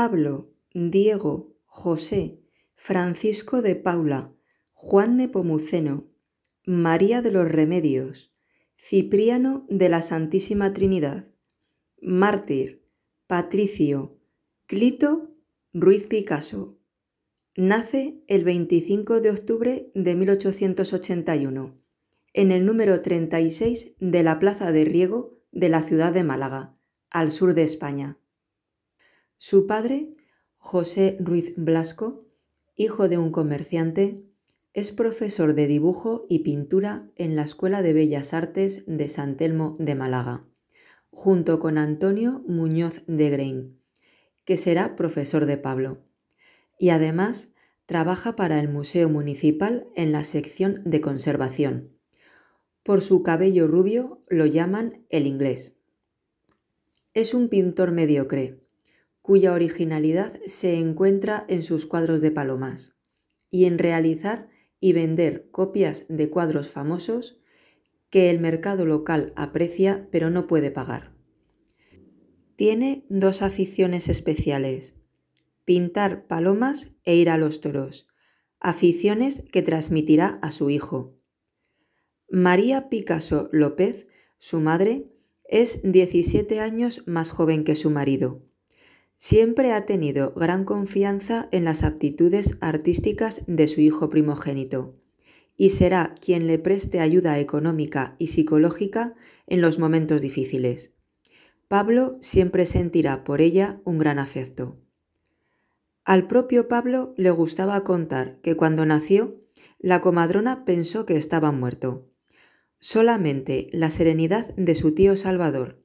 Pablo, Diego, José, Francisco de Paula, Juan Nepomuceno, María de los Remedios, Cipriano de la Santísima Trinidad, Mártir, Patricio, Clito, Ruiz Picasso. Nace el 25 de octubre de 1881, en el número 36 de la Plaza de Riego de la ciudad de Málaga, al sur de España. Su padre, José Ruiz Blasco, hijo de un comerciante, es profesor de dibujo y pintura en la Escuela de Bellas Artes de San Telmo de Málaga, junto con Antonio Muñoz de Grein, que será profesor de Pablo. Y además trabaja para el Museo Municipal en la sección de conservación. Por su cabello rubio lo llaman el inglés. Es un pintor mediocre, cuya originalidad se encuentra en sus cuadros de palomas, y en realizar y vender copias de cuadros famosos que el mercado local aprecia pero no puede pagar. Tiene dos aficiones especiales, pintar palomas e ir a los toros, aficiones que transmitirá a su hijo. María Picasso López, su madre, es 17 años más joven que su marido Siempre ha tenido gran confianza en las aptitudes artísticas de su hijo primogénito y será quien le preste ayuda económica y psicológica en los momentos difíciles. Pablo siempre sentirá por ella un gran afecto. Al propio Pablo le gustaba contar que cuando nació, la comadrona pensó que estaba muerto. Solamente la serenidad de su tío Salvador,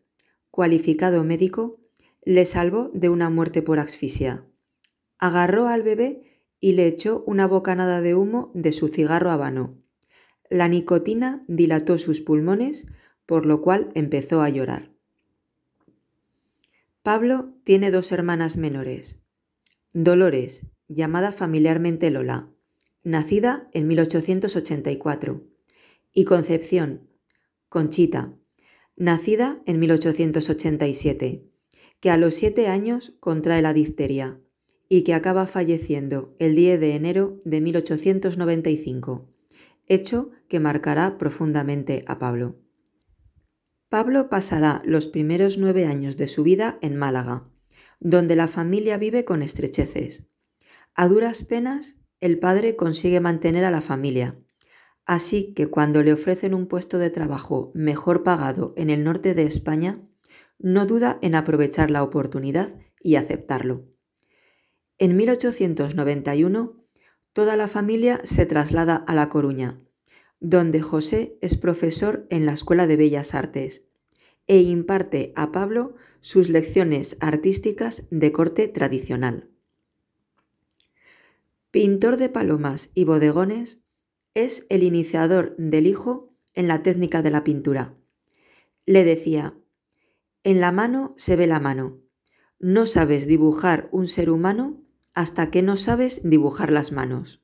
cualificado médico, le salvó de una muerte por asfixia. Agarró al bebé y le echó una bocanada de humo de su cigarro habano. La nicotina dilató sus pulmones, por lo cual empezó a llorar. Pablo tiene dos hermanas menores. Dolores, llamada familiarmente Lola, nacida en 1884, y Concepción, Conchita, nacida en 1887 que a los siete años contrae la difteria y que acaba falleciendo el 10 de enero de 1895, hecho que marcará profundamente a Pablo. Pablo pasará los primeros nueve años de su vida en Málaga, donde la familia vive con estrecheces. A duras penas, el padre consigue mantener a la familia, así que cuando le ofrecen un puesto de trabajo mejor pagado en el norte de España, no duda en aprovechar la oportunidad y aceptarlo. En 1891, toda la familia se traslada a La Coruña, donde José es profesor en la Escuela de Bellas Artes e imparte a Pablo sus lecciones artísticas de corte tradicional. Pintor de palomas y bodegones, es el iniciador del hijo en la técnica de la pintura. Le decía, en la mano se ve la mano. No sabes dibujar un ser humano hasta que no sabes dibujar las manos.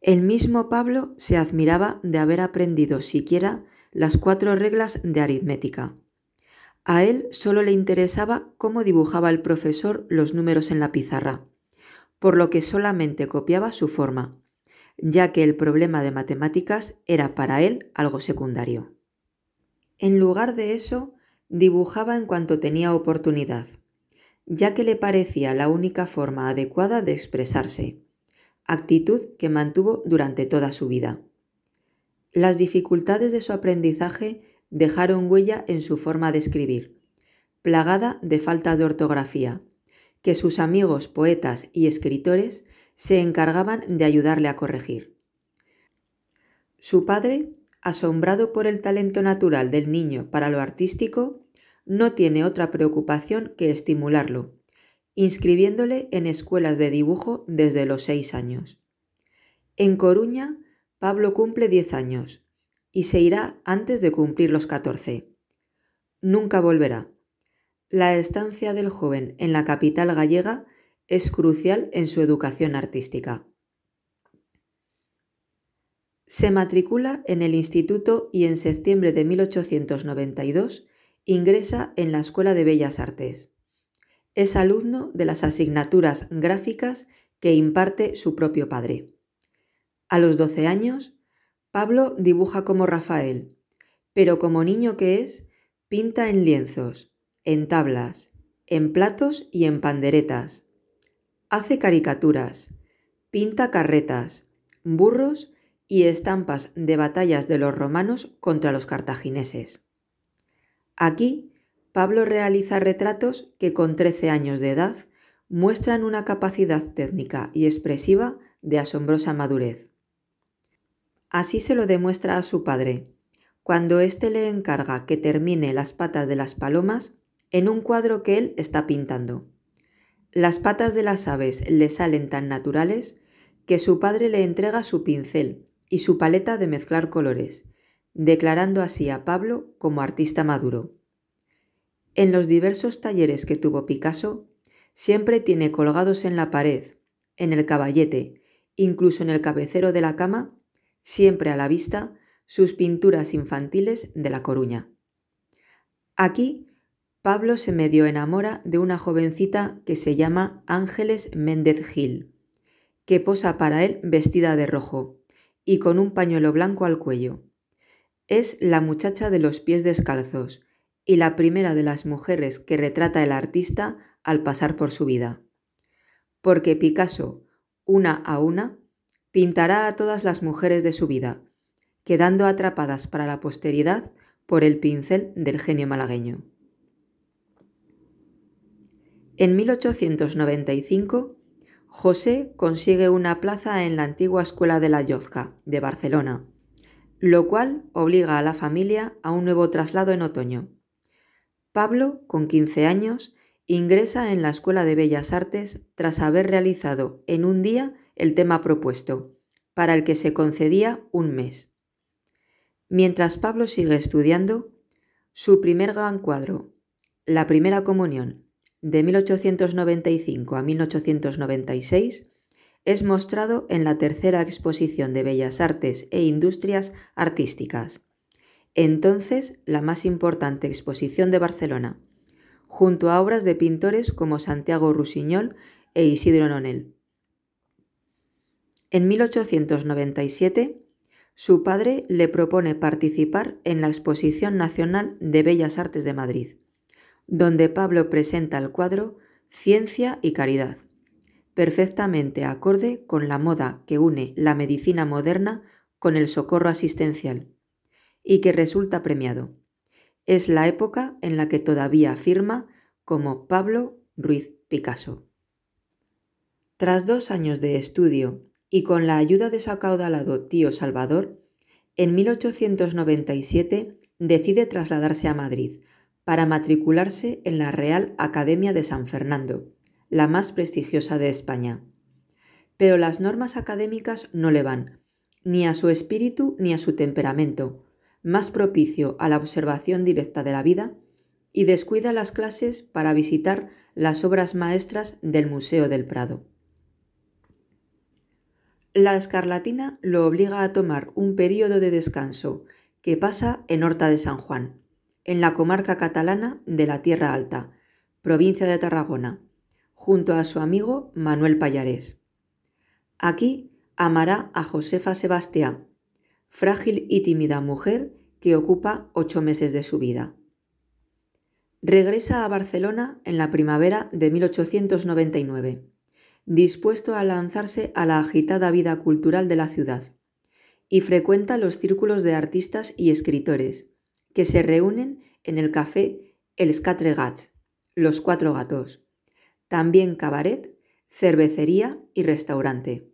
El mismo Pablo se admiraba de haber aprendido siquiera las cuatro reglas de aritmética. A él solo le interesaba cómo dibujaba el profesor los números en la pizarra, por lo que solamente copiaba su forma, ya que el problema de matemáticas era para él algo secundario. En lugar de eso, dibujaba en cuanto tenía oportunidad, ya que le parecía la única forma adecuada de expresarse, actitud que mantuvo durante toda su vida. Las dificultades de su aprendizaje dejaron huella en su forma de escribir, plagada de falta de ortografía, que sus amigos poetas y escritores se encargaban de ayudarle a corregir. Su padre, asombrado por el talento natural del niño para lo artístico, no tiene otra preocupación que estimularlo, inscribiéndole en escuelas de dibujo desde los seis años. En Coruña, Pablo cumple 10 años y se irá antes de cumplir los 14. Nunca volverá. La estancia del joven en la capital gallega es crucial en su educación artística. Se matricula en el instituto y en septiembre de 1892 ingresa en la Escuela de Bellas Artes. Es alumno de las asignaturas gráficas que imparte su propio padre. A los 12 años, Pablo dibuja como Rafael, pero como niño que es, pinta en lienzos, en tablas, en platos y en panderetas. Hace caricaturas, pinta carretas, burros y estampas de batallas de los romanos contra los cartagineses. Aquí, Pablo realiza retratos que con 13 años de edad muestran una capacidad técnica y expresiva de asombrosa madurez. Así se lo demuestra a su padre, cuando éste le encarga que termine las patas de las palomas en un cuadro que él está pintando. Las patas de las aves le salen tan naturales que su padre le entrega su pincel y su paleta de mezclar colores, declarando así a Pablo como artista maduro. En los diversos talleres que tuvo Picasso, siempre tiene colgados en la pared, en el caballete, incluso en el cabecero de la cama, siempre a la vista, sus pinturas infantiles de La Coruña. Aquí, Pablo se medio enamora de una jovencita que se llama Ángeles Méndez Gil, que posa para él vestida de rojo y con un pañuelo blanco al cuello es La muchacha de los pies descalzos y la primera de las mujeres que retrata el artista al pasar por su vida. Porque Picasso, una a una, pintará a todas las mujeres de su vida, quedando atrapadas para la posteridad por el pincel del genio malagueño. En 1895, José consigue una plaza en la antigua Escuela de la Llozca, de Barcelona, lo cual obliga a la familia a un nuevo traslado en otoño. Pablo, con 15 años, ingresa en la Escuela de Bellas Artes tras haber realizado en un día el tema propuesto, para el que se concedía un mes. Mientras Pablo sigue estudiando, su primer gran cuadro, La Primera Comunión, de 1895 a 1896, es mostrado en la tercera exposición de Bellas Artes e Industrias Artísticas, entonces la más importante exposición de Barcelona, junto a obras de pintores como Santiago Rusiñol e Isidro Nonel. En 1897, su padre le propone participar en la Exposición Nacional de Bellas Artes de Madrid, donde Pablo presenta el cuadro Ciencia y Caridad perfectamente acorde con la moda que une la medicina moderna con el socorro asistencial, y que resulta premiado. Es la época en la que todavía firma como Pablo Ruiz Picasso. Tras dos años de estudio y con la ayuda de su acaudalado tío Salvador, en 1897 decide trasladarse a Madrid para matricularse en la Real Academia de San Fernando la más prestigiosa de España. Pero las normas académicas no le van, ni a su espíritu ni a su temperamento, más propicio a la observación directa de la vida, y descuida las clases para visitar las obras maestras del Museo del Prado. La escarlatina lo obliga a tomar un periodo de descanso que pasa en Horta de San Juan, en la comarca catalana de la Tierra Alta, provincia de Tarragona, junto a su amigo Manuel Pallarés. Aquí amará a Josefa Sebastián, frágil y tímida mujer que ocupa ocho meses de su vida. Regresa a Barcelona en la primavera de 1899, dispuesto a lanzarse a la agitada vida cultural de la ciudad, y frecuenta los círculos de artistas y escritores, que se reúnen en el café El Scatre Gats, Los Cuatro Gatos, también cabaret, cervecería y restaurante.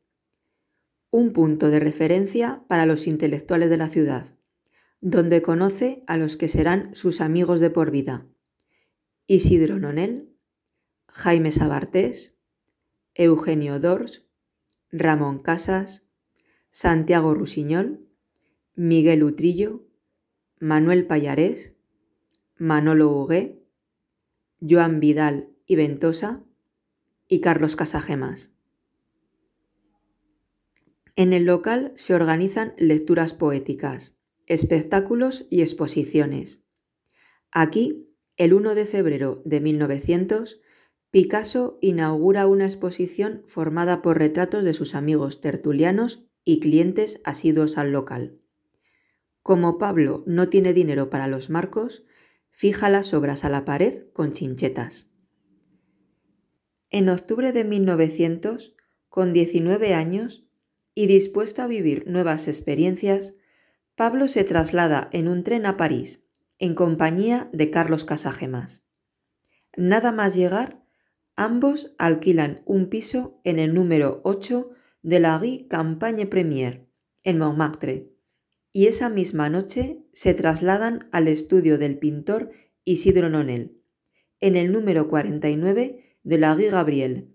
Un punto de referencia para los intelectuales de la ciudad, donde conoce a los que serán sus amigos de por vida. Isidro Nonel, Jaime Sabartés, Eugenio Dors, Ramón Casas, Santiago Rusiñol, Miguel Utrillo, Manuel Payarés, Manolo Hugué, Joan Vidal y Ventosa, y Carlos Casagemas. En el local se organizan lecturas poéticas, espectáculos y exposiciones. Aquí, el 1 de febrero de 1900, Picasso inaugura una exposición formada por retratos de sus amigos tertulianos y clientes asiduos al local. Como Pablo no tiene dinero para los marcos, fija las obras a la pared con chinchetas. En octubre de 1900, con 19 años y dispuesto a vivir nuevas experiencias, Pablo se traslada en un tren a París, en compañía de Carlos Casagemas. Nada más llegar, ambos alquilan un piso en el número 8 de la Rue Campagne Premier, en Montmartre, y esa misma noche se trasladan al estudio del pintor Isidro Nonel, en el número 49 de la Rue Gabriel,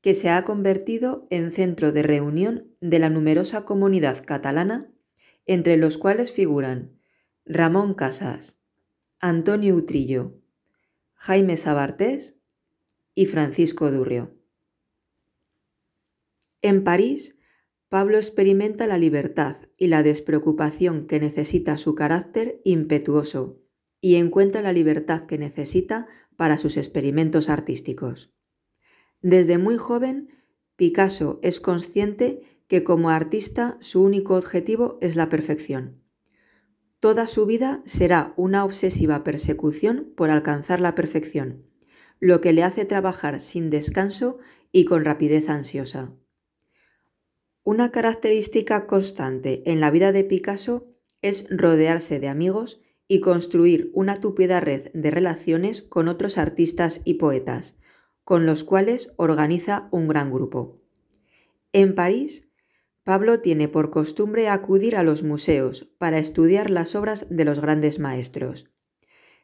que se ha convertido en centro de reunión de la numerosa comunidad catalana, entre los cuales figuran Ramón Casas, Antonio Utrillo, Jaime Sabartés y Francisco Durrio. En París, Pablo experimenta la libertad y la despreocupación que necesita su carácter impetuoso y encuentra la libertad que necesita para sus experimentos artísticos. Desde muy joven, Picasso es consciente que como artista su único objetivo es la perfección. Toda su vida será una obsesiva persecución por alcanzar la perfección, lo que le hace trabajar sin descanso y con rapidez ansiosa. Una característica constante en la vida de Picasso es rodearse de amigos y construir una tupida red de relaciones con otros artistas y poetas, con los cuales organiza un gran grupo. En París, Pablo tiene por costumbre acudir a los museos para estudiar las obras de los grandes maestros.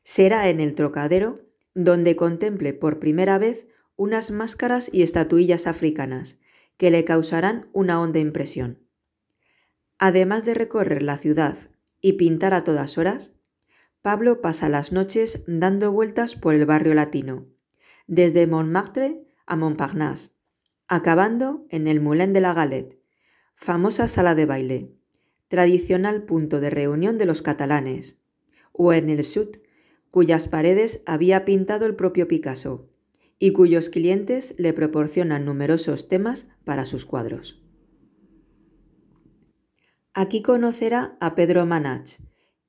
Será en el Trocadero donde contemple por primera vez unas máscaras y estatuillas africanas, que le causarán una honda impresión. Además de recorrer la ciudad y pintar a todas horas, Pablo pasa las noches dando vueltas por el barrio latino, desde Montmartre a Montparnasse, acabando en el Moulin de la Galette, famosa sala de baile, tradicional punto de reunión de los catalanes, o en el Sud, cuyas paredes había pintado el propio Picasso y cuyos clientes le proporcionan numerosos temas para sus cuadros. Aquí conocerá a Pedro Manach,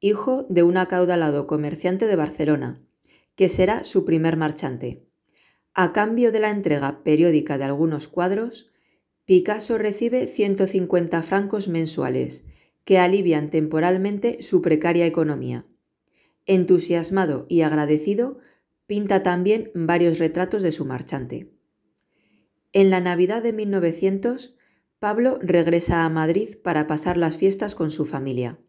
hijo de un acaudalado comerciante de Barcelona, que será su primer marchante. A cambio de la entrega periódica de algunos cuadros, Picasso recibe 150 francos mensuales, que alivian temporalmente su precaria economía. Entusiasmado y agradecido, pinta también varios retratos de su marchante. En la Navidad de 1900, Pablo regresa a Madrid para pasar las fiestas con su familia.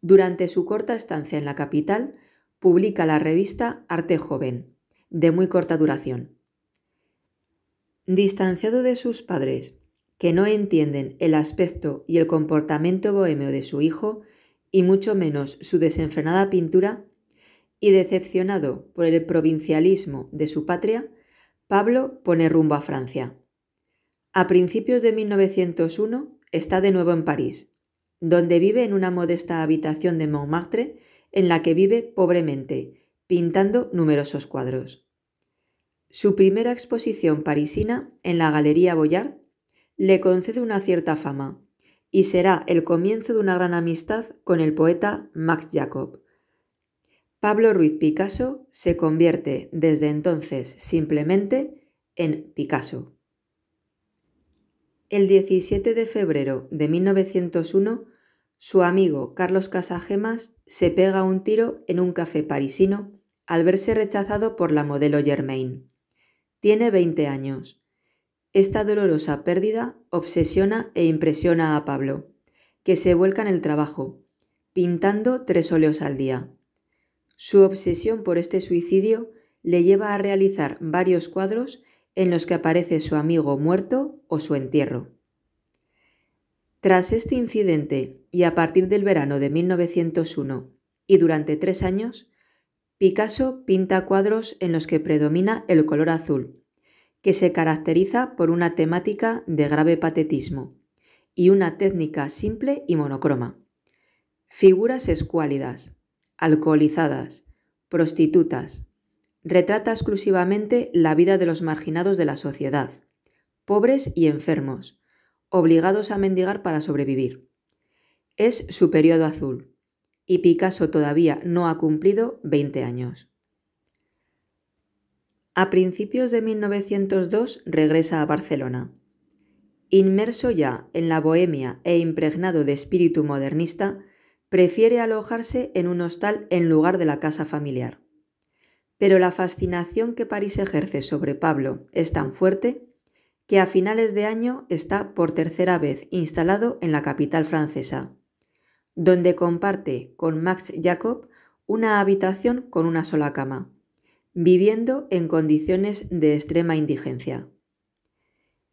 Durante su corta estancia en la capital, publica la revista Arte Joven, de muy corta duración. Distanciado de sus padres, que no entienden el aspecto y el comportamiento bohemio de su hijo, y mucho menos su desenfrenada pintura, y decepcionado por el provincialismo de su patria, Pablo pone rumbo a Francia. A principios de 1901 está de nuevo en París, donde vive en una modesta habitación de Montmartre en la que vive pobremente, pintando numerosos cuadros. Su primera exposición parisina en la Galería Boyard le concede una cierta fama y será el comienzo de una gran amistad con el poeta Max Jacob. Pablo Ruiz Picasso se convierte desde entonces simplemente en Picasso. El 17 de febrero de 1901, su amigo Carlos Casagemas se pega un tiro en un café parisino al verse rechazado por la modelo Germain. Tiene 20 años. Esta dolorosa pérdida obsesiona e impresiona a Pablo, que se vuelca en el trabajo, pintando tres óleos al día. Su obsesión por este suicidio le lleva a realizar varios cuadros en los que aparece su amigo muerto o su entierro. Tras este incidente y a partir del verano de 1901 y durante tres años, Picasso pinta cuadros en los que predomina el color azul, que se caracteriza por una temática de grave patetismo y una técnica simple y monocroma. Figuras escuálidas, alcoholizadas, prostitutas, retrata exclusivamente la vida de los marginados de la sociedad, pobres y enfermos, obligados a mendigar para sobrevivir. Es su periodo azul, y Picasso todavía no ha cumplido 20 años. A principios de 1902 regresa a Barcelona. Inmerso ya en la bohemia e impregnado de espíritu modernista, prefiere alojarse en un hostal en lugar de la casa familiar. Pero la fascinación que París ejerce sobre Pablo es tan fuerte que a finales de año está por tercera vez instalado en la capital francesa, donde comparte con Max Jacob una habitación con una sola cama, viviendo en condiciones de extrema indigencia.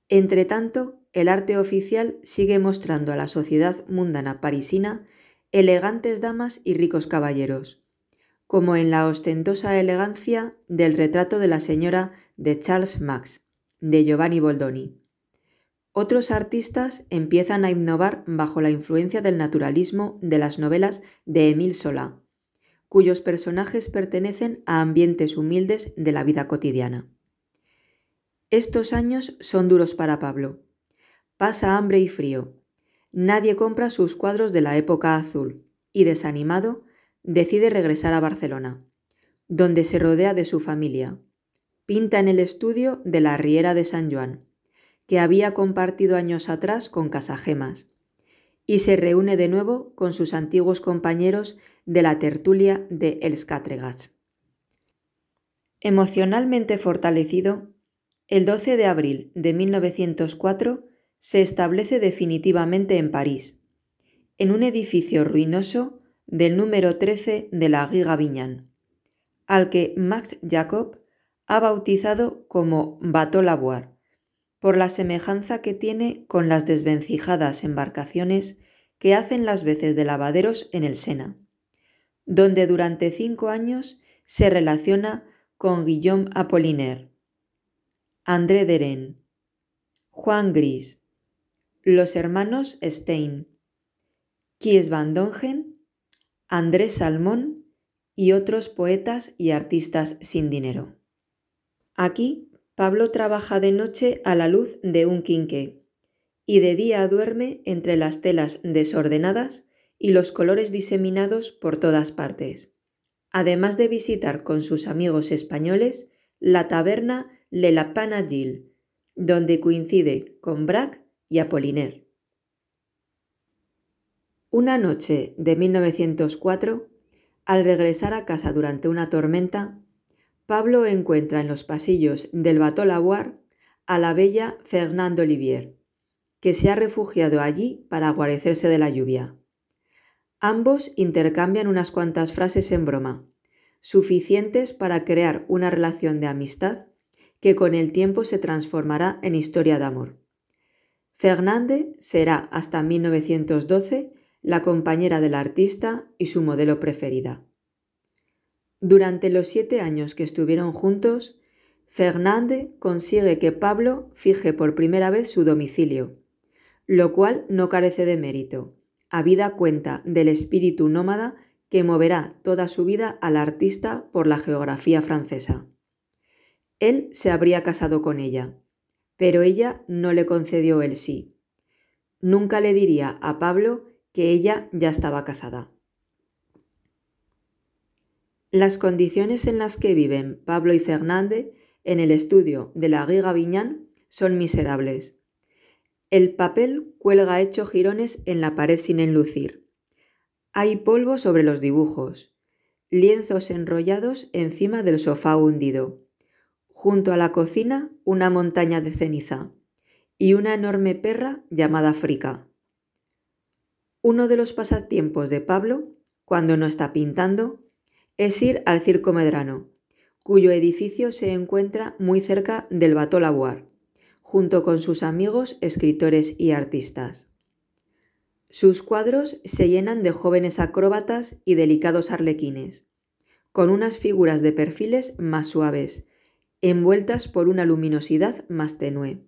Entretanto, el arte oficial sigue mostrando a la sociedad mundana parisina elegantes damas y ricos caballeros, como en la ostentosa elegancia del retrato de la señora de Charles Max, de Giovanni Boldoni. Otros artistas empiezan a innovar bajo la influencia del naturalismo de las novelas de Émile Solá, cuyos personajes pertenecen a ambientes humildes de la vida cotidiana. Estos años son duros para Pablo. Pasa hambre y frío. Nadie compra sus cuadros de la época azul y desanimado decide regresar a Barcelona, donde se rodea de su familia. Pinta en el estudio de la Riera de San Juan, que había compartido años atrás con Casagemas, y se reúne de nuevo con sus antiguos compañeros de la tertulia de Els Catregats. Emocionalmente fortalecido, el 12 de abril de 1904 se establece definitivamente en París, en un edificio ruinoso del número 13 de la Riga Viñan, al que Max Jacob ha bautizado como Bateau Lavoir, por la semejanza que tiene con las desvencijadas embarcaciones que hacen las veces de lavaderos en el Sena, donde durante cinco años se relaciona con Guillaume Apollinaire, André Deren, Juan Gris, los hermanos Stein, Kies van Dongen Andrés Salmón y otros poetas y artistas sin dinero. Aquí, Pablo trabaja de noche a la luz de un quinqué y de día duerme entre las telas desordenadas y los colores diseminados por todas partes, además de visitar con sus amigos españoles la taberna Le La donde coincide con Braque y Apollinaire. Una noche de 1904, al regresar a casa durante una tormenta, Pablo encuentra en los pasillos del Bateau Lavoir a la bella Fernande Olivier, que se ha refugiado allí para guarecerse de la lluvia. Ambos intercambian unas cuantas frases en broma, suficientes para crear una relación de amistad que con el tiempo se transformará en historia de amor. Fernande será hasta 1912 la compañera del artista y su modelo preferida. Durante los siete años que estuvieron juntos, Fernande consigue que Pablo fije por primera vez su domicilio, lo cual no carece de mérito, habida cuenta del espíritu nómada que moverá toda su vida al artista por la geografía francesa. Él se habría casado con ella, pero ella no le concedió el sí. Nunca le diría a Pablo que ella ya estaba casada. Las condiciones en las que viven Pablo y Fernández en el estudio de la Riga Viñán son miserables. El papel cuelga hecho jirones en la pared sin enlucir. Hay polvo sobre los dibujos, lienzos enrollados encima del sofá hundido. Junto a la cocina una montaña de ceniza y una enorme perra llamada Frica. Uno de los pasatiempos de Pablo, cuando no está pintando, es ir al Circo Medrano, cuyo edificio se encuentra muy cerca del Batolaboar, junto con sus amigos escritores y artistas. Sus cuadros se llenan de jóvenes acróbatas y delicados arlequines, con unas figuras de perfiles más suaves, envueltas por una luminosidad más tenue.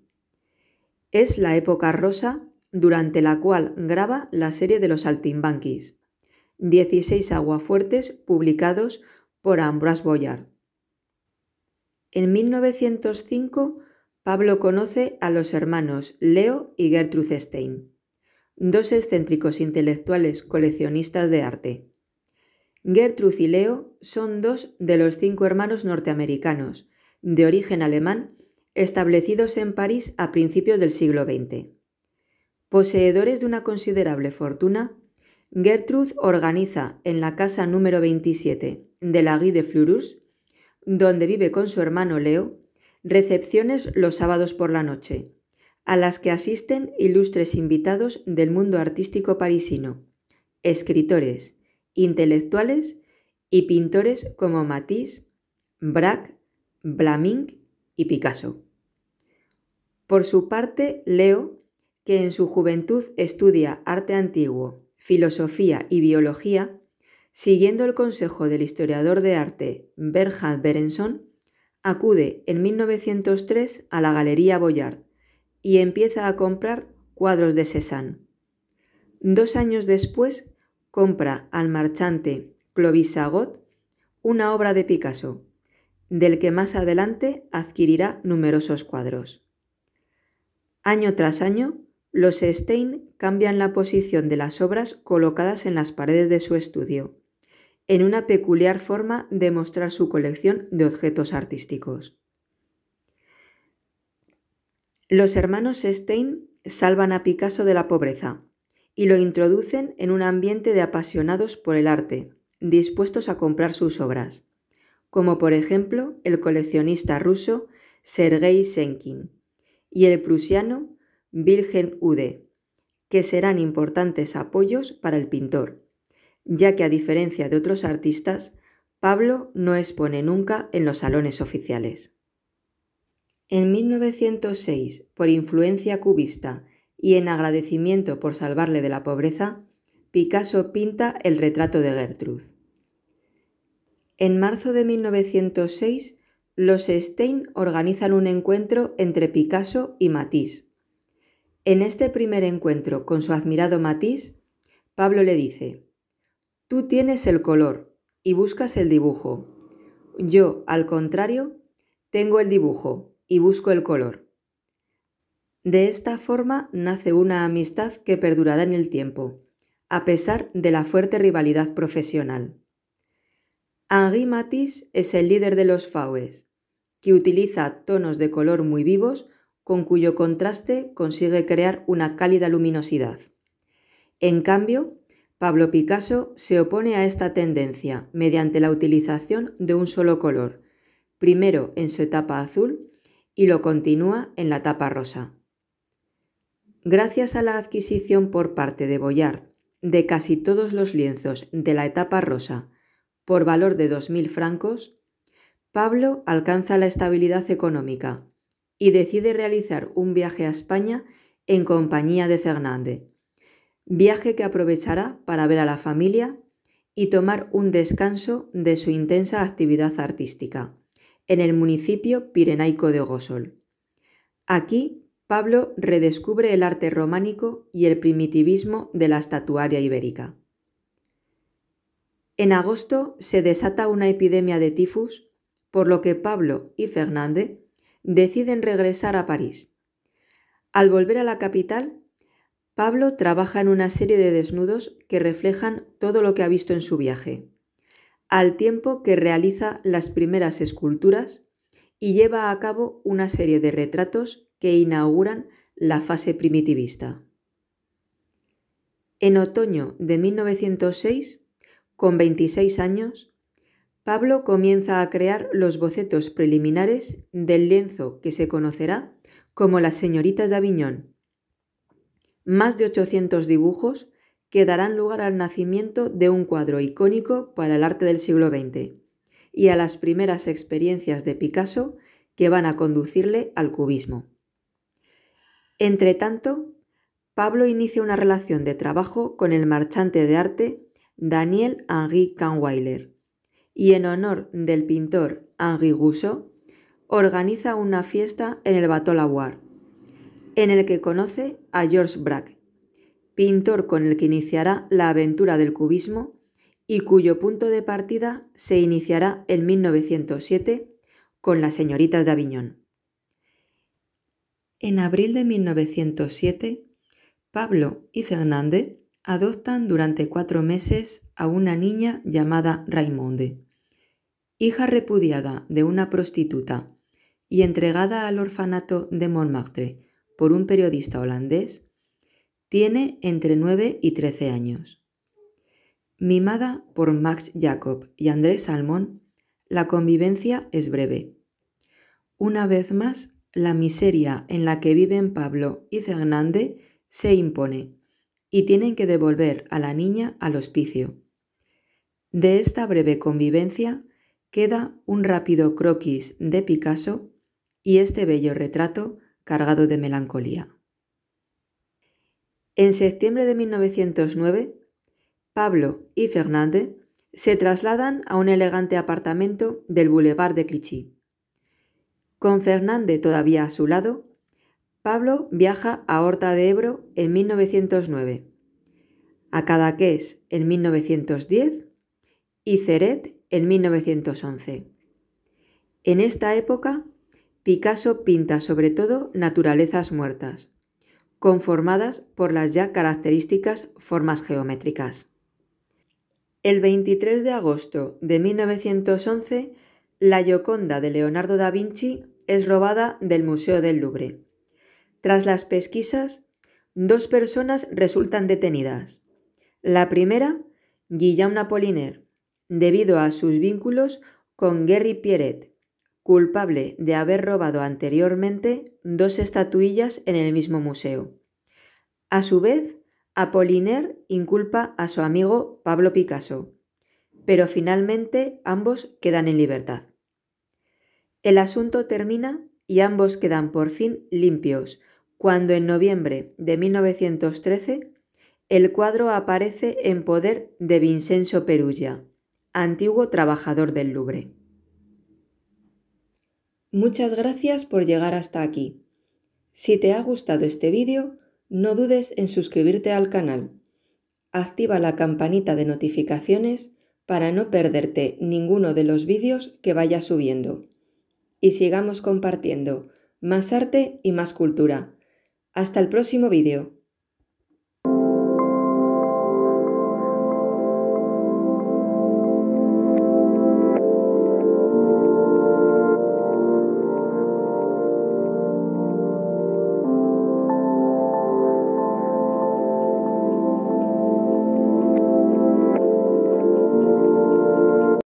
Es la época rosa durante la cual graba la serie de los saltimbanquis, 16 aguafuertes publicados por Ambrose Boyard. En 1905, Pablo conoce a los hermanos Leo y Gertrude Stein, dos excéntricos intelectuales coleccionistas de arte. Gertrude y Leo son dos de los cinco hermanos norteamericanos, de origen alemán, establecidos en París a principios del siglo XX. Poseedores de una considerable fortuna, Gertrude organiza en la casa número 27 de la Rue de Fleurus, donde vive con su hermano Leo, recepciones los sábados por la noche, a las que asisten ilustres invitados del mundo artístico parisino, escritores, intelectuales y pintores como Matisse, Braque, Blaming y Picasso. Por su parte, Leo que en su juventud estudia arte antiguo, filosofía y biología, siguiendo el consejo del historiador de arte Bernhard Berenson, acude en 1903 a la Galería Boyard y empieza a comprar cuadros de Cézanne. Dos años después compra al marchante Clovis Sagot una obra de Picasso, del que más adelante adquirirá numerosos cuadros. Año tras año los Stein cambian la posición de las obras colocadas en las paredes de su estudio, en una peculiar forma de mostrar su colección de objetos artísticos. Los hermanos Stein salvan a Picasso de la pobreza y lo introducen en un ambiente de apasionados por el arte, dispuestos a comprar sus obras, como por ejemplo el coleccionista ruso Sergei Senkin y el prusiano Virgen Ude, que serán importantes apoyos para el pintor, ya que a diferencia de otros artistas, Pablo no expone nunca en los salones oficiales. En 1906, por influencia cubista y en agradecimiento por salvarle de la pobreza, Picasso pinta el retrato de Gertrude. En marzo de 1906, los Stein organizan un encuentro entre Picasso y Matisse, en este primer encuentro con su admirado Matisse, Pablo le dice, Tú tienes el color y buscas el dibujo. Yo, al contrario, tengo el dibujo y busco el color. De esta forma nace una amistad que perdurará en el tiempo, a pesar de la fuerte rivalidad profesional. Henri Matisse es el líder de los Faues, que utiliza tonos de color muy vivos con cuyo contraste consigue crear una cálida luminosidad. En cambio, Pablo Picasso se opone a esta tendencia mediante la utilización de un solo color, primero en su etapa azul y lo continúa en la etapa rosa. Gracias a la adquisición por parte de Boyard de casi todos los lienzos de la etapa rosa por valor de 2.000 francos, Pablo alcanza la estabilidad económica y decide realizar un viaje a España en compañía de Fernández, viaje que aprovechará para ver a la familia y tomar un descanso de su intensa actividad artística, en el municipio pirenaico de Ogosol. Aquí, Pablo redescubre el arte románico y el primitivismo de la estatuaria ibérica. En agosto se desata una epidemia de tifus, por lo que Pablo y Fernández deciden regresar a París. Al volver a la capital, Pablo trabaja en una serie de desnudos que reflejan todo lo que ha visto en su viaje, al tiempo que realiza las primeras esculturas y lleva a cabo una serie de retratos que inauguran la fase primitivista. En otoño de 1906, con 26 años, Pablo comienza a crear los bocetos preliminares del lienzo que se conocerá como las señoritas de Aviñón. Más de 800 dibujos que darán lugar al nacimiento de un cuadro icónico para el arte del siglo XX y a las primeras experiencias de Picasso que van a conducirle al cubismo. Entretanto, Pablo inicia una relación de trabajo con el marchante de arte Daniel Henri Kahnweiler, y en honor del pintor Henri Rousseau, organiza una fiesta en el War, en el que conoce a Georges Braque, pintor con el que iniciará la aventura del cubismo y cuyo punto de partida se iniciará en 1907 con las señoritas de Aviñón. En abril de 1907, Pablo y Fernández adoptan durante cuatro meses a una niña llamada Raimonde hija repudiada de una prostituta y entregada al orfanato de Montmartre por un periodista holandés, tiene entre 9 y 13 años. Mimada por Max Jacob y Andrés Salmón, la convivencia es breve. Una vez más, la miseria en la que viven Pablo y Fernández se impone y tienen que devolver a la niña al hospicio. De esta breve convivencia queda un rápido croquis de Picasso y este bello retrato cargado de melancolía. En septiembre de 1909, Pablo y Fernández se trasladan a un elegante apartamento del Boulevard de Clichy. Con Fernández todavía a su lado, Pablo viaja a Horta de Ebro en 1909, a Cadaqués en 1910 y Ceret en 1911. En esta época, Picasso pinta sobre todo naturalezas muertas, conformadas por las ya características formas geométricas. El 23 de agosto de 1911, la Gioconda de Leonardo da Vinci es robada del Museo del Louvre. Tras las pesquisas, dos personas resultan detenidas. La primera, Guillaume Napoliner, debido a sus vínculos con Gary Pierret, culpable de haber robado anteriormente dos estatuillas en el mismo museo. A su vez, Apollinaire inculpa a su amigo Pablo Picasso, pero finalmente ambos quedan en libertad. El asunto termina y ambos quedan por fin limpios, cuando en noviembre de 1913 el cuadro aparece en poder de Vincenzo Perugia antiguo trabajador del Louvre. Muchas gracias por llegar hasta aquí. Si te ha gustado este vídeo, no dudes en suscribirte al canal. Activa la campanita de notificaciones para no perderte ninguno de los vídeos que vaya subiendo. Y sigamos compartiendo más arte y más cultura. Hasta el próximo vídeo.